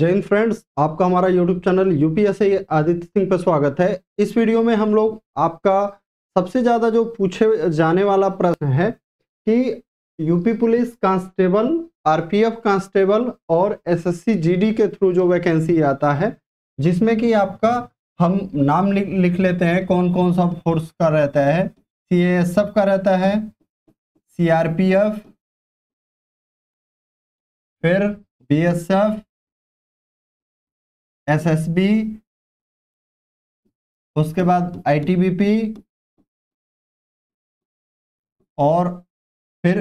जय हिंद फ्रेंड्स आपका हमारा YouTube channel UPSA Aditya Singh पर स्वागत है इस वीडियो में हम लोग आपका सबसे ज़्यादा जो पूछे जाने वाला प्रश्न है कि UP police constable RPF constable और एसएससी जीडी के थ्रू जो वैकेंसी आता है जिसमें कि आपका हम नाम लिख, लेते हैं कौन कौन सा फोर्स का रहता है सी का रहता है सी फिर एफ एसएसबी उसके बाद आईटीबीपी और फिर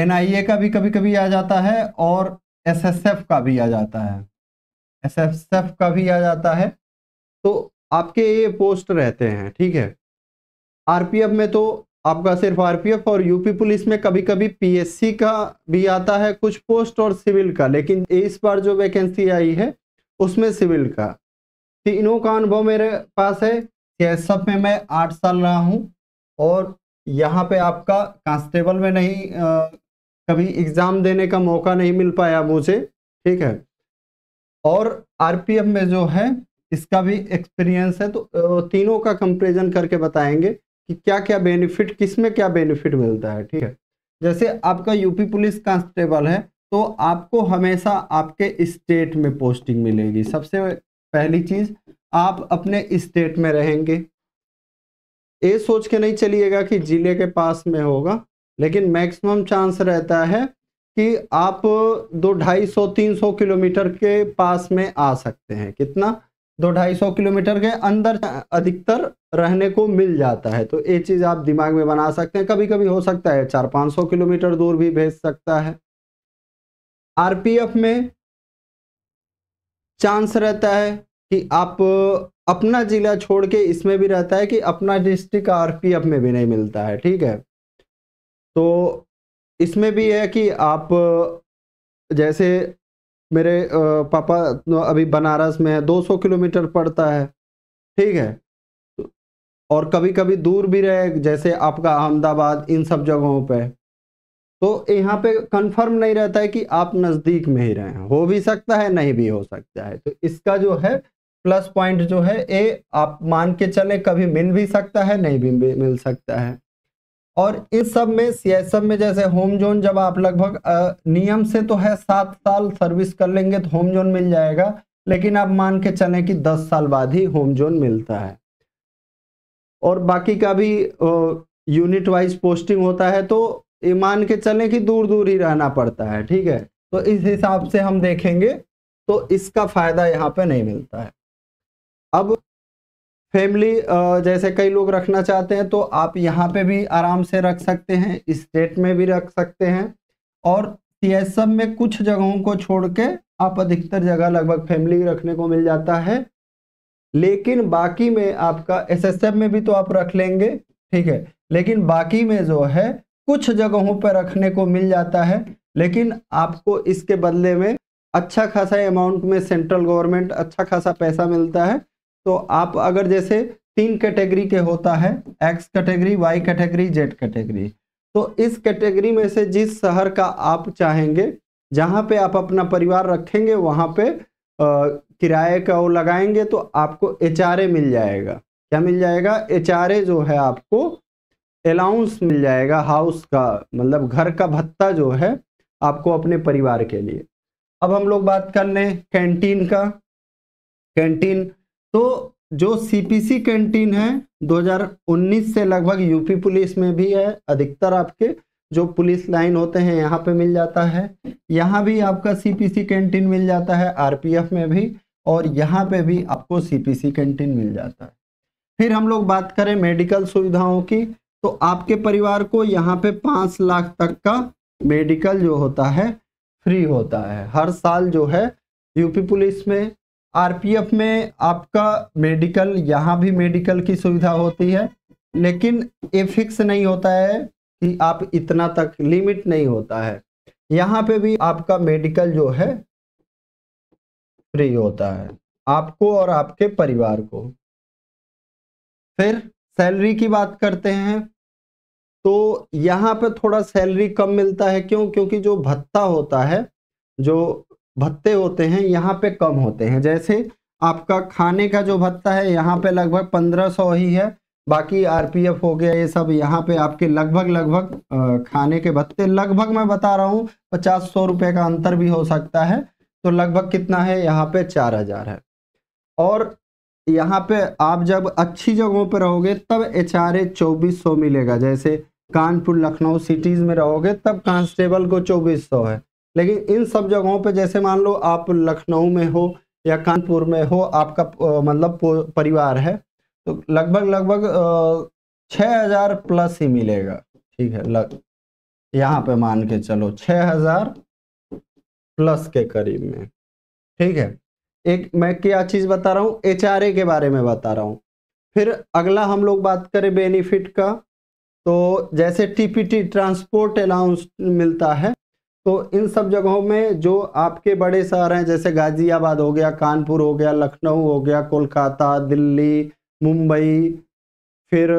एनआईए का भी कभी कभी आ जाता है और एसएसएफ का भी आ जाता है एसएसएफ का भी आ जाता है तो आपके ये पोस्ट रहते हैं ठीक है आरपीएफ में तो आपका सिर्फ आरपीएफ और यूपी पुलिस में कभी कभी पीएससी का भी आता है कुछ पोस्ट और सिविल का लेकिन इस बार जो वैकेंसी आई है उसमें सिविल का तीनों का अनुभव मेरे पास है सब में मैं आठ साल रहा हूँ और यहाँ पे आपका कांस्टेबल में नहीं आ, कभी एग्ज़ाम देने का मौका नहीं मिल पाया मुझे ठीक है और आरपीएफ में जो है इसका भी एक्सपीरियंस है तो तीनों का कंपेरिजन करके बताएंगे कि क्या क्या बेनिफिट किस में क्या बेनिफिट मिलता है ठीक है जैसे आपका यूपी पुलिस कांस्टेबल है तो आपको हमेशा आपके स्टेट में पोस्टिंग मिलेगी सबसे पहली चीज़ आप अपने स्टेट में रहेंगे ये सोच के नहीं चलिएगा कि ज़िले के पास में होगा लेकिन मैक्सिमम चांस रहता है कि आप दो ढाई सौ तीन सौ किलोमीटर के पास में आ सकते हैं कितना दो ढाई सौ किलोमीटर के अंदर अधिकतर रहने को मिल जाता है तो ये चीज़ आप दिमाग में बना सकते हैं कभी कभी हो सकता है चार पाँच सौ किलोमीटर दूर भी भेज सकता है आरपीएफ में चांस रहता है कि आप अपना जिला छोड़ के इसमें भी रहता है कि अपना डिस्ट्रिक्ट आरपीएफ में भी नहीं मिलता है ठीक है तो इसमें भी है कि आप जैसे मेरे पापा अभी बनारस में है 200 किलोमीटर पड़ता है ठीक है और कभी कभी दूर भी रहे जैसे आपका अहमदाबाद इन सब जगहों पे तो यहाँ पे कंफर्म नहीं रहता है कि आप नज़दीक में ही रहें हो भी सकता है नहीं भी हो सकता है तो इसका जो है प्लस पॉइंट जो है ए आप मान के चले कभी मिल भी सकता है नहीं भी मिल सकता है और इस सब में सीएसएम में जैसे होम जोन जब आप लगभग नियम से तो है सात साल सर्विस कर लेंगे तो होम जोन मिल जाएगा लेकिन आप मान के चलें कि दस साल बाद ही होम जोन मिलता है और बाकी का भी यूनिट वाइज पोस्टिंग होता है तो ये मान के चले कि दूर दूर ही रहना पड़ता है ठीक है तो इस हिसाब से हम देखेंगे तो इसका फायदा यहाँ पे नहीं मिलता है अब फैमिली जैसे कई लोग रखना चाहते हैं तो आप यहाँ पे भी आराम से रख सकते हैं स्टेट में भी रख सकते हैं और सब में कुछ जगहों को छोड़ के आप अधिकतर जगह लगभग फैमिली रखने को मिल जाता है लेकिन बाकी में आपका एफ में भी तो आप रख लेंगे ठीक है लेकिन बाकी में जो है कुछ जगहों पर रखने को मिल जाता है लेकिन आपको इसके बदले में अच्छा खासा अमाउंट में सेंट्रल गवर्नमेंट अच्छा खासा पैसा मिलता है तो आप अगर जैसे तीन कैटेगरी के होता है X category Y category Z category तो इस कैटेगरी में से जिस शहर का आप चाहेंगे जहाँ पे आप अपना परिवार रखेंगे वहाँ पे किराए का वो लगाएंगे तो आपको एच मिल जाएगा क्या मिल जाएगा एच जो है आपको अलाउंस मिल जाएगा हाउस का मतलब घर का भत्ता जो है आपको अपने परिवार के लिए अब हम लोग बात कर लें कैंटीन का कैंटीन तो जो सीपीसी कैंटीन है 2019 से लगभग यूपी पुलिस में भी है अधिकतर आपके जो पुलिस लाइन होते हैं यहाँ पे मिल जाता है यहाँ भी आपका सीपीसी कैंटीन मिल जाता है आरपीएफ में भी और यहाँ पे भी आपको सीपीसी कैंटीन मिल जाता है फिर हम लोग बात करें मेडिकल सुविधाओं की तो आपके परिवार को यहाँ पे पांच लाख तक का मेडिकल जो होता है फ्री होता है हर साल जो है यूपी पुलिस में आरपीएफ में आपका मेडिकल यहाँ भी मेडिकल की सुविधा होती है लेकिन ये फिक्स नहीं होता है कि आप इतना तक लिमिट नहीं होता है यहाँ पे भी आपका मेडिकल जो है फ्री होता है आपको और आपके परिवार को फिर सैलरी की बात करते हैं तो यहाँ पर थोड़ा सैलरी कम मिलता है क्यों क्योंकि जो भत्ता होता है जो भत्ते होते हैं यहाँ पे कम होते हैं जैसे आपका खाने का जो भत्ता है यहाँ पे लगभग पंद्रह सौ ही है बाकी आरपीएफ हो गया ये सब यहाँ पे आपके लगभग लगभग खाने के भत्ते लगभग मैं बता रहा हूँ पचास सौ रुपये का अंतर भी हो सकता है तो लगभग कितना है यहाँ पे चार हजार है और यहाँ पे आप जब अच्छी जगहों पर रहोगे तब एच आर ए चौबीस सौ मिलेगा जैसे कानपुर लखनऊ सिटीज़ में रहोगे तब कांस्टेबल को चौबीस सौ है लेकिन इन सब जगहों पे जैसे मान लो आप लखनऊ में हो या कानपुर में हो आपका मतलब परिवार है तो लगभग लगभग छ हज़ार प्लस ही मिलेगा ठीक है लग यहाँ पे मान के चलो छः हज़ार प्लस के करीब में ठीक है एक मैं क्या चीज़ बता रहा हूँ एच के बारे में बता रहा हूँ फिर अगला हम लोग बात करें बेनिफिट का तो जैसे टीपीटी ट्रांसपोर्ट अलाउंस मिलता है तो इन सब जगहों में जो आपके बड़े शहर हैं जैसे गाज़ियाबाद हो गया कानपुर हो गया लखनऊ हो गया कोलकाता दिल्ली मुंबई फिर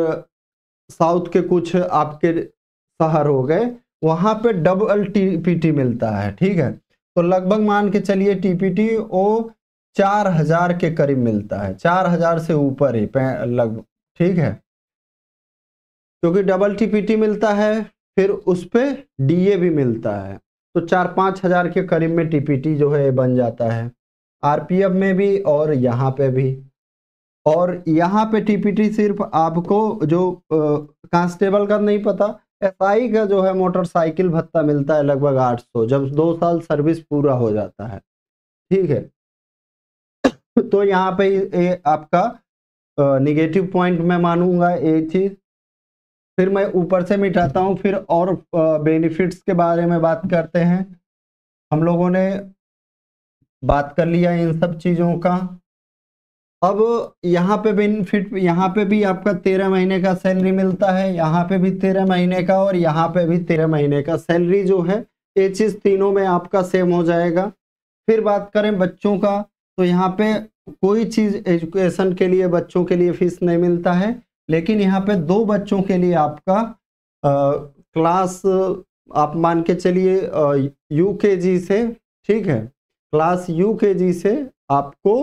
साउथ के कुछ आपके शहर हो गए वहाँ पे डबल टीपीटी मिलता है ठीक है तो लगभग मान के चलिए टीपीटी ओ चार हजार के करीब मिलता है चार हजार से ऊपर ही लग ठीक है क्योंकि डबल टीपीटी मिलता है फिर उस पर डी भी मिलता है तो चार पाँच हजार के करीब में टीपीटी जो है बन जाता है आरपीएफ में भी और यहाँ पे भी और यहाँ पे टीपीटी सिर्फ आपको जो कांस्टेबल का नहीं पता एसआई का जो है मोटरसाइकिल भत्ता मिलता है लगभग सौ जब दो साल सर्विस पूरा हो जाता है ठीक है तो यहाँ पे ए, आपका निगेटिव पॉइंट मैं मानूंगा ये चीज फिर मैं ऊपर से मिटाता हूँ फिर और बेनिफिट्स के बारे में बात करते हैं हम लोगों ने बात कर लिया इन सब चीज़ों का अब यहाँ पे बेनिफिट यहाँ पे भी आपका तेरह महीने का सैलरी मिलता है यहाँ पे भी तेरह महीने का और यहाँ पे भी तेरह महीने का सैलरी जो है ये चीज़ तीनों में आपका सेम हो जाएगा फिर बात करें बच्चों का तो यहाँ पे कोई चीज़ एजुकेशन के लिए बच्चों के लिए फीस नहीं मिलता है लेकिन यहाँ पे दो बच्चों के लिए आपका आ, क्लास आप मान के चलिए यू के जी से ठीक है क्लास यू के जी से आपको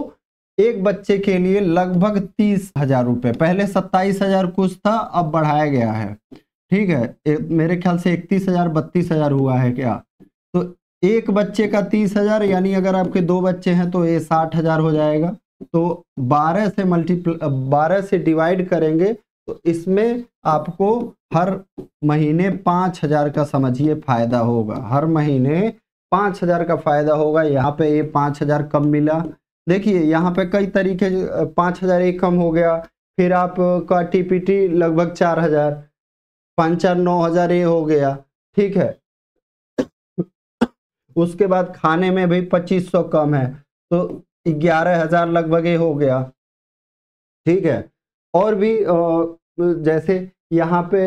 एक बच्चे के लिए लगभग तीस हजार रुपये पहले सत्ताईस हजार कुछ था अब बढ़ाया गया है ठीक है ए, मेरे ख्याल से इकतीस हजार बत्तीस हजार हुआ है क्या एक बच्चे का तीस हजार यानी अगर आपके दो बच्चे हैं तो ये साठ हजार हो जाएगा तो बारह से मल्टीप्ल बारह से डिवाइड करेंगे तो इसमें आपको हर महीने पाँच हजार का समझिए फायदा होगा हर महीने पाँच हजार का फायदा होगा यहाँ पे ये पाँच हजार कम मिला देखिए यहाँ पे कई तरीके पाँच हजार एक कम हो गया फिर आपका टी लगभग चार हजार पाँच चार नौ हजार ये हो गया ठीक है उसके बाद खाने में भी पच्चीस सौ कम है तो ग्यारह हजार लगभग ये हो गया ठीक है और भी जैसे यहाँ पे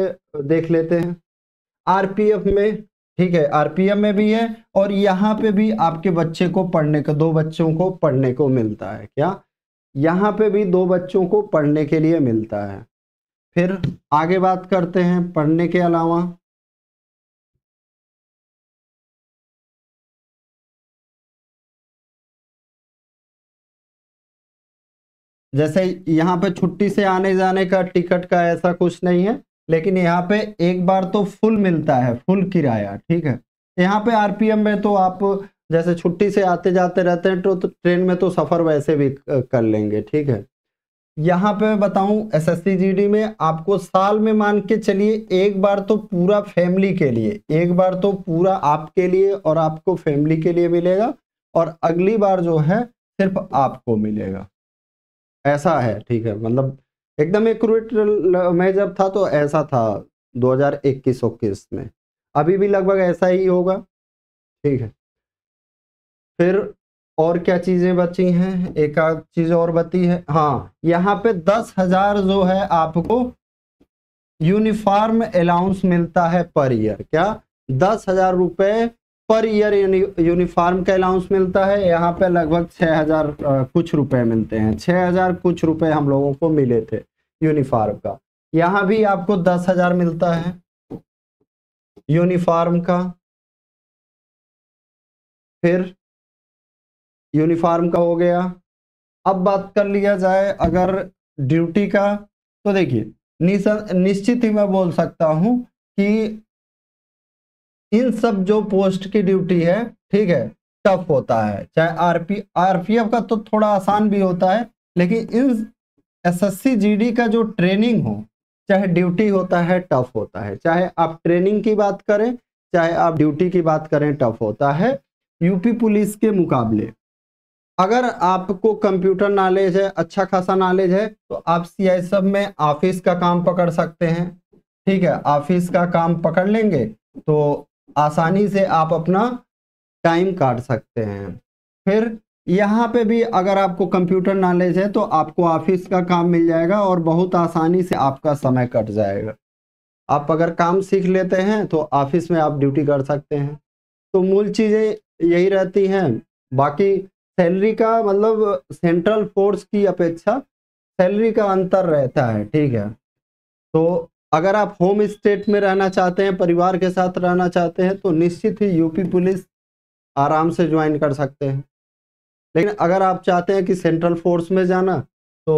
देख लेते हैं आरपीएफ में ठीक है आरपीएफ में भी है और यहाँ पे भी आपके बच्चे को पढ़ने को दो बच्चों को पढ़ने को मिलता है क्या यहाँ पे भी दो बच्चों को पढ़ने के लिए मिलता है फिर आगे बात करते हैं पढ़ने के अलावा जैसे यहाँ पे छुट्टी से आने जाने का टिकट का ऐसा कुछ नहीं है लेकिन यहाँ पे एक बार तो फुल मिलता है फुल किराया ठीक है यहाँ पे आरपीएम में तो आप जैसे छुट्टी से आते जाते रहते हैं तो, तो ट्रेन में तो सफ़र वैसे भी कर लेंगे ठीक है यहाँ पे मैं बताऊँ एस एस में आपको साल में मान के चलिए एक बार तो पूरा फैमिली के लिए एक बार तो पूरा आपके लिए और आपको फैमिली के लिए मिलेगा और अगली बार जो है सिर्फ आपको मिलेगा ऐसा है ठीक है मतलब एकदम एक्यूरेट मैं जब था तो ऐसा था 2021 इक्कीस में अभी भी लगभग ऐसा ही होगा ठीक है फिर और क्या चीज़ें बची हैं एक आध चीज़ और बची है हाँ यहाँ पे दस हजार जो है आपको यूनिफॉर्म अलाउंस मिलता है पर ईयर क्या दस हजार रुपये पर ईयर यूनिफॉर्म का अलाउंस मिलता है यहाँ पे लगभग 6000 कुछ रुपए मिलते हैं 6000 कुछ रुपए हम लोगों को मिले थे यूनिफॉर्म का यहाँ भी आपको 10000 मिलता है यूनिफॉर्म का फिर यूनिफॉर्म का हो गया अब बात कर लिया जाए अगर ड्यूटी का तो देखिए निश्चित ही मैं बोल सकता हूँ कि इन सब जो पोस्ट की ड्यूटी है ठीक है टफ होता है चाहे आरपी आरपीएफ का तो थोड़ा आसान भी होता है लेकिन इन एसएससी जीडी का जो ट्रेनिंग हो चाहे ड्यूटी होता है टफ होता है चाहे आप ट्रेनिंग की बात करें चाहे आप ड्यूटी की बात करें टफ होता है यूपी पुलिस के मुकाबले अगर आपको कंप्यूटर नॉलेज है अच्छा खासा नॉलेज है तो आप सी आई सब में ऑफिस का काम पकड़ सकते हैं ठीक है ऑफिस का काम पकड़ लेंगे तो आसानी से आप अपना टाइम काट सकते हैं फिर यहाँ पे भी अगर आपको कंप्यूटर नॉलेज है तो आपको ऑफिस का काम मिल जाएगा और बहुत आसानी से आपका समय कट जाएगा आप अगर काम सीख लेते हैं तो ऑफिस में आप ड्यूटी कर सकते हैं तो मूल चीज़ें यही रहती हैं बाकी सैलरी का मतलब सेंट्रल फोर्स की अपेक्षा सैलरी का अंतर रहता है ठीक है तो अगर आप होम स्टेट में रहना चाहते हैं परिवार के साथ रहना चाहते हैं तो निश्चित ही यूपी पुलिस आराम से ज्वाइन कर सकते हैं लेकिन अगर आप चाहते हैं कि सेंट्रल फोर्स में जाना तो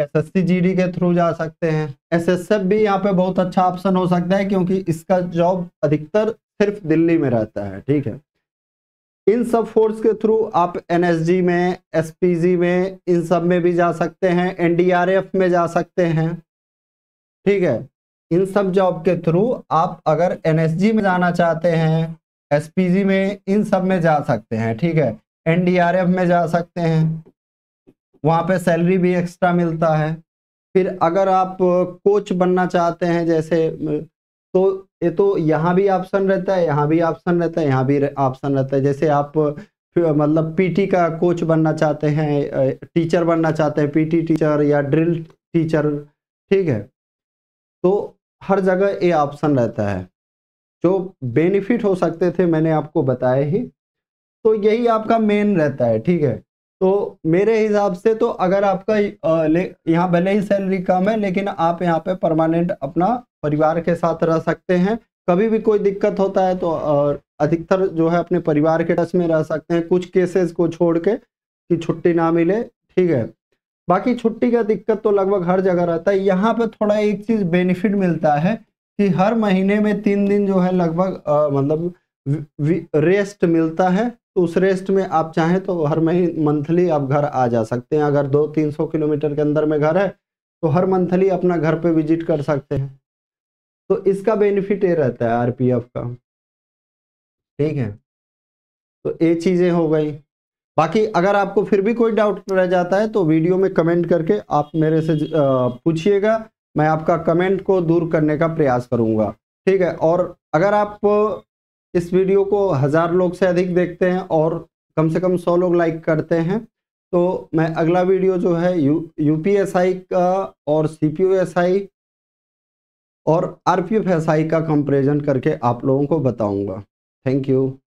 एसएससी जीडी के थ्रू जा सकते हैं एसएसएफ भी यहाँ पे बहुत अच्छा ऑप्शन हो सकता है क्योंकि इसका जॉब अधिकतर सिर्फ दिल्ली में रहता है ठीक है इन सब फोर्स के थ्रू आप एनएसजी में एसपीजी में इन सब में भी जा सकते हैं एनडीआरएफ में जा सकते हैं ठीक है इन सब जॉब के थ्रू आप अगर एन में जाना चाहते हैं एस में इन सब में जा सकते हैं ठीक है एन में जा सकते हैं वहाँ पे सैलरी भी एक्स्ट्रा मिलता है फिर अगर आप कोच बनना चाहते हैं जैसे तो ये तो यहाँ भी ऑप्शन रहता है यहाँ भी ऑप्शन रहता है यहाँ भी ऑप्शन रहता है जैसे आप मतलब पीटी का कोच बनना चाहते हैं टीचर बनना चाहते हैं पीटी टीचर या ड्रिल टीचर ठीक है तो हर जगह ए ऑप्शन रहता है जो बेनिफिट हो सकते थे मैंने आपको बताया ही तो यही आपका मेन रहता है ठीक है तो मेरे हिसाब से तो अगर आपका यहाँ भले ही सैलरी कम है लेकिन आप यहाँ पे परमानेंट अपना परिवार के साथ रह सकते हैं कभी भी कोई दिक्कत होता है तो अधिकतर जो है अपने परिवार के टच में रह सकते हैं कुछ केसेस को छोड़ के कि छुट्टी ना मिले ठीक है बाकी छुट्टी का दिक्कत तो लगभग हर जगह रहता है यहाँ पर थोड़ा एक चीज़ बेनिफिट मिलता है कि हर महीने में तीन दिन जो है लगभग मतलब रेस्ट मिलता है तो उस रेस्ट में आप चाहें तो हर महीने मंथली आप घर आ जा सकते हैं अगर दो तीन सौ किलोमीटर के अंदर में घर है तो हर मंथली अपना घर पे विजिट कर सकते हैं तो इसका बेनिफिट ये रहता है आरपीएफ का ठीक है तो ये चीज़ें हो गई बाकी अगर आपको फिर भी कोई डाउट रह जाता है तो वीडियो में कमेंट करके आप मेरे से पूछिएगा मैं आपका कमेंट को दूर करने का प्रयास करूँगा ठीक है और अगर आप इस वीडियो को हज़ार लोग से अधिक देखते हैं और कम से कम सौ लोग लाइक करते हैं तो मैं अगला वीडियो जो है यू यू का और सी पी और आर पी का कंपेरिजन करके आप लोगों को बताऊंगा थैंक यू